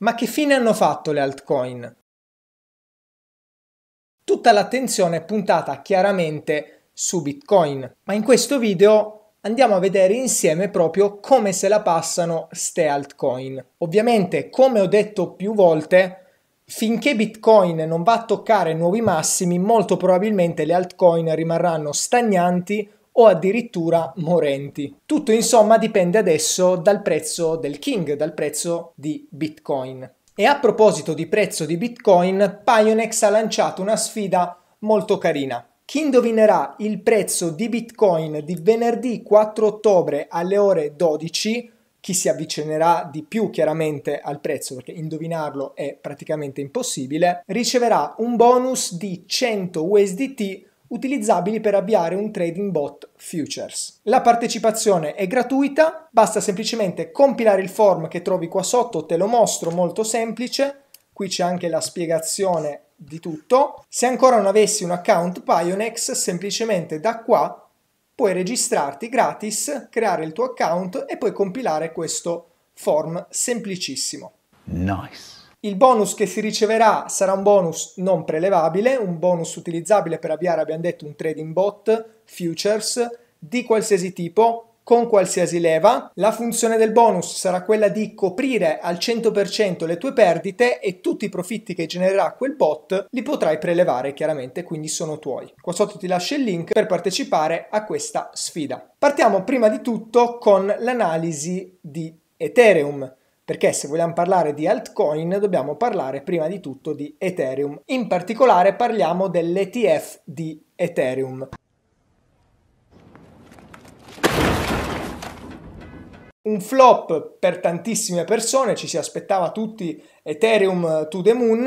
Ma che fine hanno fatto le altcoin? Tutta l'attenzione è puntata chiaramente su Bitcoin, ma in questo video andiamo a vedere insieme proprio come se la passano ste altcoin. Ovviamente, come ho detto più volte, finché Bitcoin non va a toccare nuovi massimi, molto probabilmente le altcoin rimarranno stagnanti o addirittura morenti. Tutto insomma dipende adesso dal prezzo del King, dal prezzo di Bitcoin. E a proposito di prezzo di Bitcoin, Pionex ha lanciato una sfida molto carina. Chi indovinerà il prezzo di Bitcoin di venerdì 4 ottobre alle ore 12, chi si avvicinerà di più chiaramente al prezzo, perché indovinarlo è praticamente impossibile, riceverà un bonus di 100 USDT utilizzabili per avviare un trading bot futures. La partecipazione è gratuita, basta semplicemente compilare il form che trovi qua sotto, te lo mostro molto semplice, qui c'è anche la spiegazione di tutto. Se ancora non avessi un account Pionex, semplicemente da qua puoi registrarti gratis, creare il tuo account e poi compilare questo form semplicissimo. Nice. Il bonus che si riceverà sarà un bonus non prelevabile, un bonus utilizzabile per avviare, abbiamo detto, un trading bot, futures, di qualsiasi tipo, con qualsiasi leva. La funzione del bonus sarà quella di coprire al 100% le tue perdite e tutti i profitti che genererà quel bot li potrai prelevare chiaramente, quindi sono tuoi. Qua sotto ti lascio il link per partecipare a questa sfida. Partiamo prima di tutto con l'analisi di Ethereum perché se vogliamo parlare di altcoin dobbiamo parlare prima di tutto di Ethereum. In particolare parliamo dell'ETF di Ethereum. un flop per tantissime persone, ci si aspettava tutti Ethereum to the moon,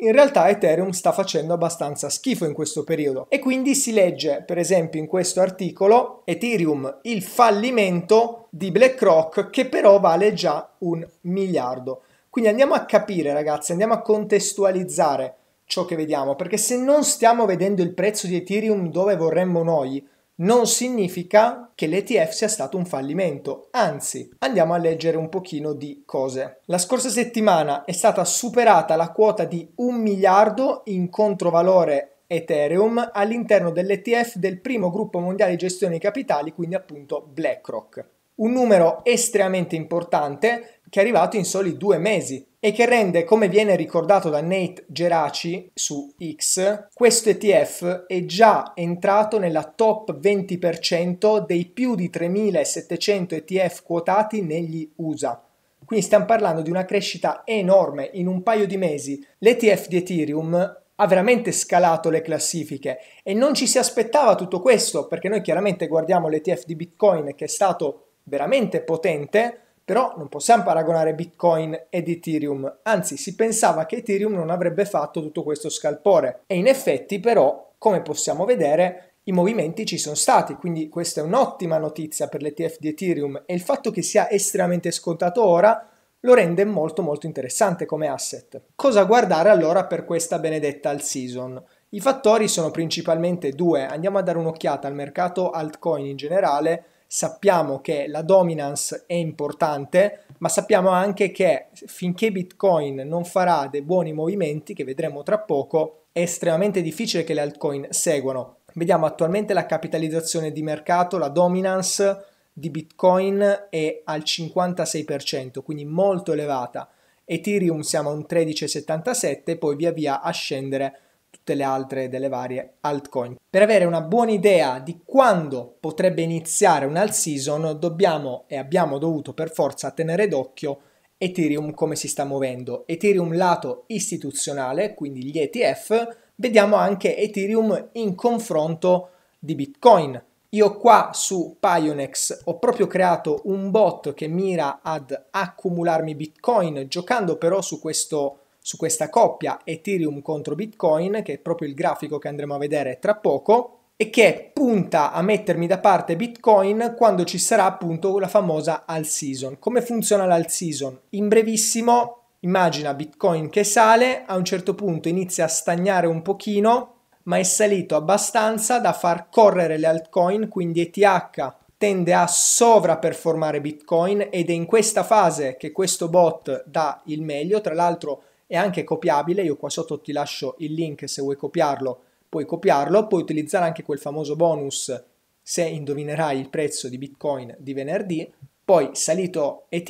in realtà Ethereum sta facendo abbastanza schifo in questo periodo e quindi si legge, per esempio in questo articolo, Ethereum il fallimento di BlackRock che però vale già un miliardo. Quindi andiamo a capire ragazzi, andiamo a contestualizzare ciò che vediamo, perché se non stiamo vedendo il prezzo di Ethereum dove vorremmo noi, non significa che l'ETF sia stato un fallimento, anzi andiamo a leggere un pochino di cose. La scorsa settimana è stata superata la quota di un miliardo in controvalore Ethereum all'interno dell'ETF del primo gruppo mondiale di gestione di capitali, quindi appunto BlackRock. Un numero estremamente importante che è arrivato in soli due mesi, e che rende, come viene ricordato da Nate Geraci su X, questo ETF è già entrato nella top 20% dei più di 3.700 ETF quotati negli USA. Quindi stiamo parlando di una crescita enorme in un paio di mesi. L'ETF di Ethereum ha veramente scalato le classifiche e non ci si aspettava tutto questo perché noi chiaramente guardiamo l'ETF di Bitcoin che è stato veramente potente, però non possiamo paragonare Bitcoin ed Ethereum, anzi si pensava che Ethereum non avrebbe fatto tutto questo scalpore e in effetti però, come possiamo vedere, i movimenti ci sono stati, quindi questa è un'ottima notizia per l'ETF di Ethereum e il fatto che sia estremamente scontato ora lo rende molto molto interessante come asset. Cosa guardare allora per questa benedetta all season? I fattori sono principalmente due, andiamo a dare un'occhiata al mercato altcoin in generale sappiamo che la dominance è importante, ma sappiamo anche che finché Bitcoin non farà dei buoni movimenti, che vedremo tra poco, è estremamente difficile che le altcoin seguano. Vediamo attualmente la capitalizzazione di mercato, la dominance di Bitcoin è al 56%, quindi molto elevata. Ethereum siamo a un 13,77 e poi via via a scendere tutte le altre delle varie altcoin. Per avere una buona idea di quando potrebbe iniziare un alt season dobbiamo e abbiamo dovuto per forza tenere d'occhio Ethereum come si sta muovendo. Ethereum lato istituzionale, quindi gli ETF, vediamo anche Ethereum in confronto di Bitcoin. Io qua su Pionex ho proprio creato un bot che mira ad accumularmi Bitcoin giocando però su questo su questa coppia Ethereum contro Bitcoin, che è proprio il grafico che andremo a vedere tra poco, e che punta a mettermi da parte Bitcoin quando ci sarà appunto la famosa all season. Come funziona l'all season? In brevissimo, immagina Bitcoin che sale, a un certo punto inizia a stagnare un pochino, ma è salito abbastanza da far correre le altcoin, quindi ETH tende a sovraperformare Bitcoin ed è in questa fase che questo bot dà il meglio, tra l'altro è anche copiabile, io qua sotto ti lascio il link se vuoi copiarlo, puoi copiarlo, puoi utilizzare anche quel famoso bonus se indovinerai il prezzo di Bitcoin di venerdì, poi salito ETH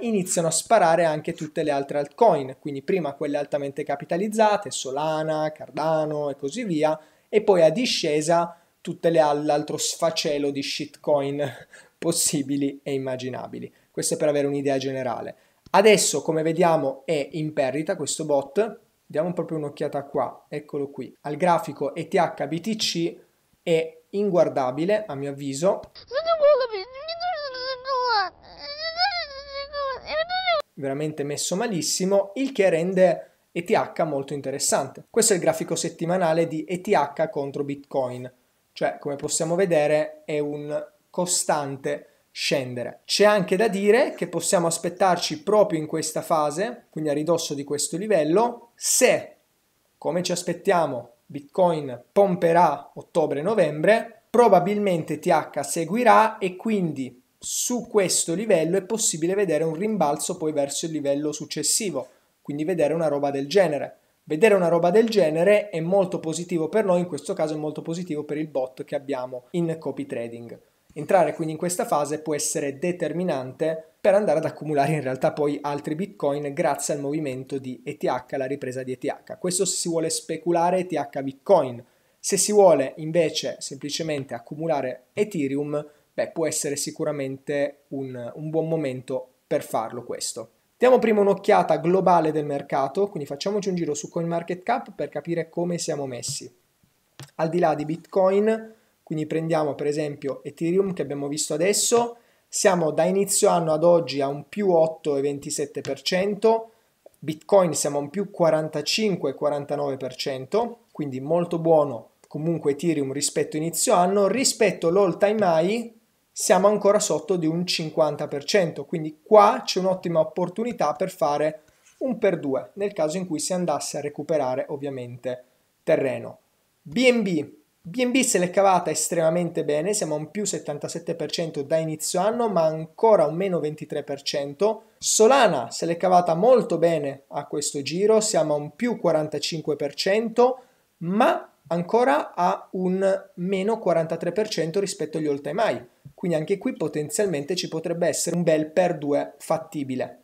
iniziano a sparare anche tutte le altre altcoin, quindi prima quelle altamente capitalizzate, Solana, Cardano e così via, e poi a discesa tutte le all'altro sfacelo di shitcoin possibili e immaginabili. Questo è per avere un'idea generale. Adesso, come vediamo, è in perdita questo bot. Diamo proprio un'occhiata qua, eccolo qui, al grafico ETH BTC è inguardabile, a mio avviso. Veramente messo malissimo, il che rende ETH molto interessante. Questo è il grafico settimanale di ETH contro Bitcoin, cioè come possiamo vedere è un costante scendere. C'è anche da dire che possiamo aspettarci proprio in questa fase, quindi a ridosso di questo livello, se, come ci aspettiamo, Bitcoin pomperà ottobre-novembre, probabilmente TH seguirà e quindi su questo livello è possibile vedere un rimbalzo poi verso il livello successivo, quindi vedere una roba del genere. Vedere una roba del genere è molto positivo per noi, in questo caso è molto positivo per il bot che abbiamo in copy trading. Entrare quindi in questa fase può essere determinante per andare ad accumulare in realtà poi altri bitcoin grazie al movimento di ETH, la ripresa di ETH. Questo se si vuole speculare ETH bitcoin. Se si vuole invece semplicemente accumulare Ethereum, beh, può essere sicuramente un, un buon momento per farlo questo. Diamo prima un'occhiata globale del mercato, quindi facciamoci un giro su CoinMarketCap per capire come siamo messi. Al di là di Bitcoin, quindi prendiamo per esempio Ethereum che abbiamo visto adesso, siamo da inizio anno ad oggi a un più 8,27%, Bitcoin siamo a un più 45,49%, quindi molto buono comunque Ethereum rispetto a inizio anno, rispetto all'all time high siamo ancora sotto di un 50%, quindi qua c'è un'ottima opportunità per fare un per due nel caso in cui si andasse a recuperare ovviamente terreno. BNB BNB se l'è cavata estremamente bene, siamo a un più 77% da inizio anno, ma ancora un meno 23%. Solana se l'è cavata molto bene a questo giro, siamo a un più 45%, ma ancora a un meno 43% rispetto agli all-time high. Quindi anche qui potenzialmente ci potrebbe essere un bel per due fattibile.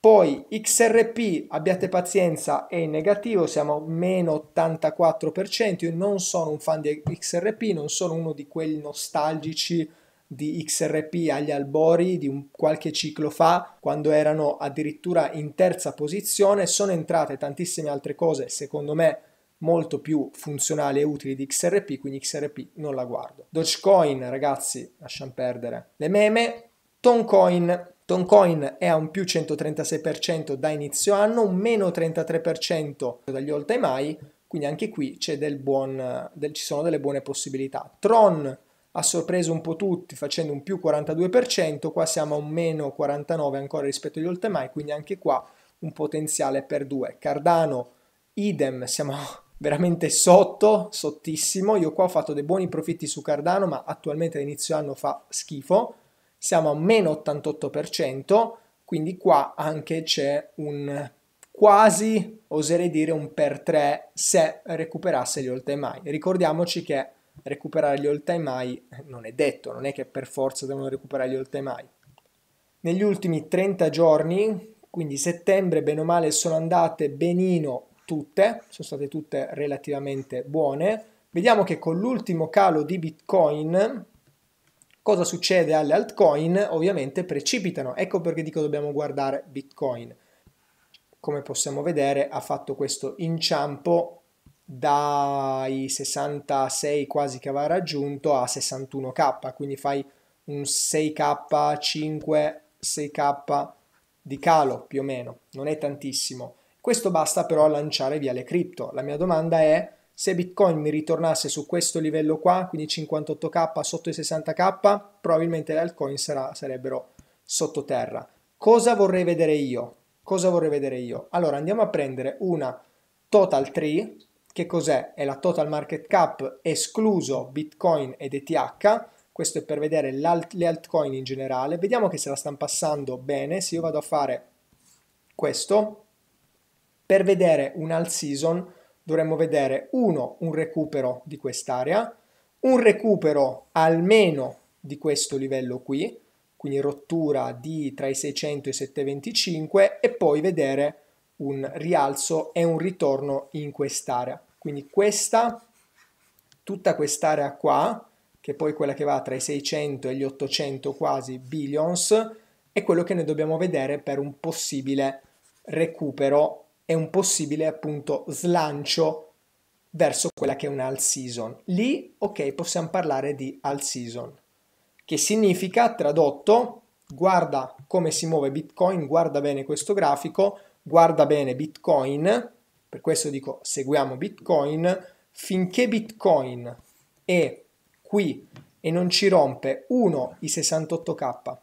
Poi XRP, abbiate pazienza, è in negativo, siamo meno 84%, io non sono un fan di XRP, non sono uno di quelli nostalgici di XRP agli albori di un, qualche ciclo fa, quando erano addirittura in terza posizione, sono entrate tantissime altre cose, secondo me molto più funzionali e utili di XRP, quindi XRP non la guardo. Dogecoin, ragazzi, lasciamo perdere. Le meme, Toncoin, Toncoin è a un più 136% da inizio anno, un meno 33% dagli all time high, quindi anche qui del buon, del, ci sono delle buone possibilità. Tron ha sorpreso un po' tutti facendo un più 42%, qua siamo a un meno 49% ancora rispetto agli all time high, quindi anche qua un potenziale per due. Cardano, idem, siamo veramente sotto, sottissimo. Io qua ho fatto dei buoni profitti su Cardano, ma attualmente all'inizio anno fa schifo siamo a meno 88%, quindi qua anche c'è un quasi, oserei dire, un per 3 se recuperasse gli all time high. Ricordiamoci che recuperare gli all time high non è detto, non è che per forza devono recuperare gli all time high. Negli ultimi 30 giorni, quindi settembre, bene o male, sono andate benino tutte, sono state tutte relativamente buone. Vediamo che con l'ultimo calo di Bitcoin Cosa succede alle altcoin? Ovviamente precipitano, ecco perché dico dobbiamo guardare Bitcoin. Come possiamo vedere ha fatto questo inciampo dai 66 quasi che aveva raggiunto a 61k, quindi fai un 6k, 5, 6k di calo più o meno, non è tantissimo. Questo basta però a lanciare via le cripto. La mia domanda è se Bitcoin mi ritornasse su questo livello qua, quindi 58k sotto i 60k, probabilmente le altcoin sarà, sarebbero sottoterra. Cosa vorrei vedere io? Cosa vorrei vedere io? Allora andiamo a prendere una Total tree, che cos'è? È la Total Market Cap escluso Bitcoin ed ETH, questo è per vedere le altcoin in generale, vediamo che se la stanno passando bene, se io vado a fare questo, per vedere un alt season dovremmo vedere uno un recupero di quest'area, un recupero almeno di questo livello qui, quindi rottura di tra i 600 e i 725 e poi vedere un rialzo e un ritorno in quest'area. Quindi questa, tutta quest'area qua, che poi quella che va tra i 600 e gli 800 quasi billions, è quello che noi dobbiamo vedere per un possibile recupero e un possibile appunto slancio verso quella che è un all season. Lì, ok, possiamo parlare di all season, che significa tradotto, guarda come si muove Bitcoin, guarda bene questo grafico, guarda bene Bitcoin, per questo dico seguiamo Bitcoin, finché Bitcoin è qui e non ci rompe uno i 68k.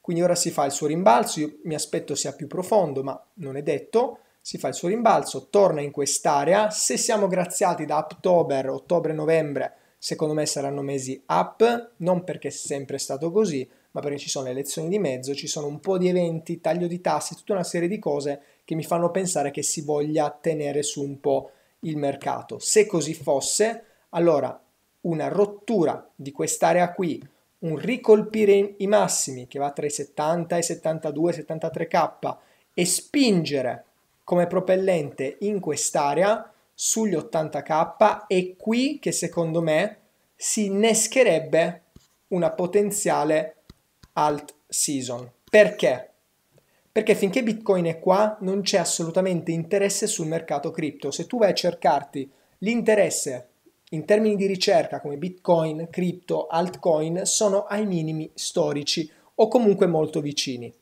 Quindi ora si fa il suo rimbalzo, io mi aspetto sia più profondo, ma non è detto si fa il suo rimbalzo, torna in quest'area, se siamo graziati da October, ottobre-novembre, secondo me saranno mesi up, non perché è sempre stato così, ma perché ci sono le elezioni di mezzo, ci sono un po' di eventi, taglio di tassi, tutta una serie di cose che mi fanno pensare che si voglia tenere su un po' il mercato. Se così fosse, allora una rottura di quest'area qui, un ricolpire i massimi che va tra i 70 e i 72, 73k e spingere come propellente in quest'area sugli 80k è qui che secondo me si innescherebbe una potenziale alt season. Perché? Perché finché Bitcoin è qua non c'è assolutamente interesse sul mercato cripto. Se tu vai a cercarti l'interesse in termini di ricerca come Bitcoin, cripto, altcoin sono ai minimi storici o comunque molto vicini.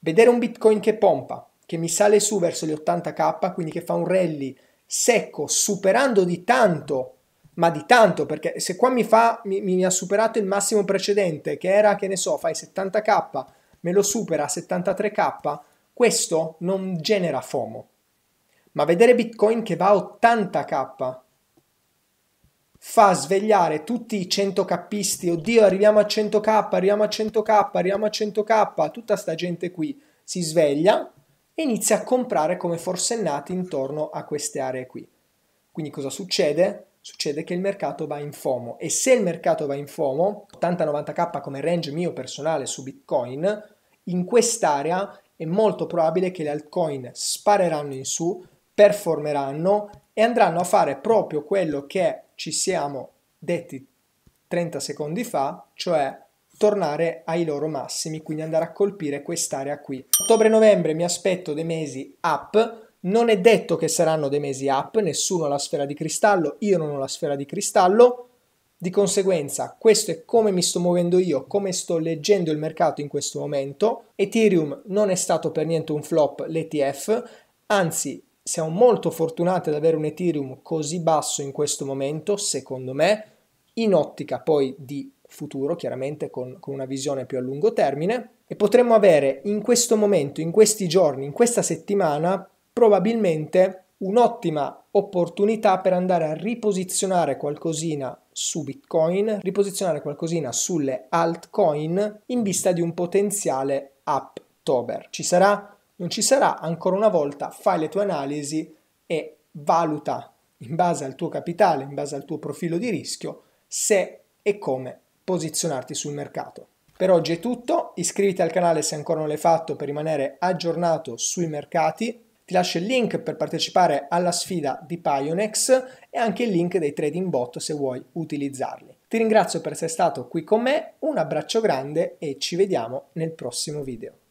Vedere un Bitcoin che pompa, che mi sale su verso gli 80k, quindi che fa un rally secco, superando di tanto, ma di tanto, perché se qua mi, fa, mi, mi ha superato il massimo precedente, che era, che ne so, fai 70k, me lo supera a 73k, questo non genera FOMO. Ma vedere Bitcoin che va a 80k fa svegliare tutti i 100k, oddio arriviamo a 100k, arriviamo a 100k, arriviamo a 100k, tutta sta gente qui si sveglia, inizia a comprare come forsennati intorno a queste aree qui. Quindi cosa succede? Succede che il mercato va in FOMO e se il mercato va in FOMO, 80-90k come range mio personale su Bitcoin, in quest'area è molto probabile che le altcoin spareranno in su, performeranno e andranno a fare proprio quello che ci siamo detti 30 secondi fa, cioè tornare ai loro massimi, quindi andare a colpire quest'area qui. Ottobre-novembre mi aspetto dei mesi up, non è detto che saranno dei mesi up, nessuno ha la sfera di cristallo, io non ho la sfera di cristallo, di conseguenza questo è come mi sto muovendo io, come sto leggendo il mercato in questo momento. Ethereum non è stato per niente un flop l'ETF, anzi siamo molto fortunati ad avere un Ethereum così basso in questo momento, secondo me, in ottica poi di futuro chiaramente con, con una visione più a lungo termine e potremmo avere in questo momento, in questi giorni, in questa settimana probabilmente un'ottima opportunità per andare a riposizionare qualcosina su Bitcoin, riposizionare qualcosina sulle altcoin in vista di un potenziale uptober. Ci sarà? Non ci sarà? Ancora una volta fai le tue analisi e valuta in base al tuo capitale, in base al tuo profilo di rischio, se e come posizionarti sul mercato. Per oggi è tutto, iscriviti al canale se ancora non l'hai fatto per rimanere aggiornato sui mercati, ti lascio il link per partecipare alla sfida di Pionex e anche il link dei trading bot se vuoi utilizzarli. Ti ringrazio per essere stato qui con me, un abbraccio grande e ci vediamo nel prossimo video.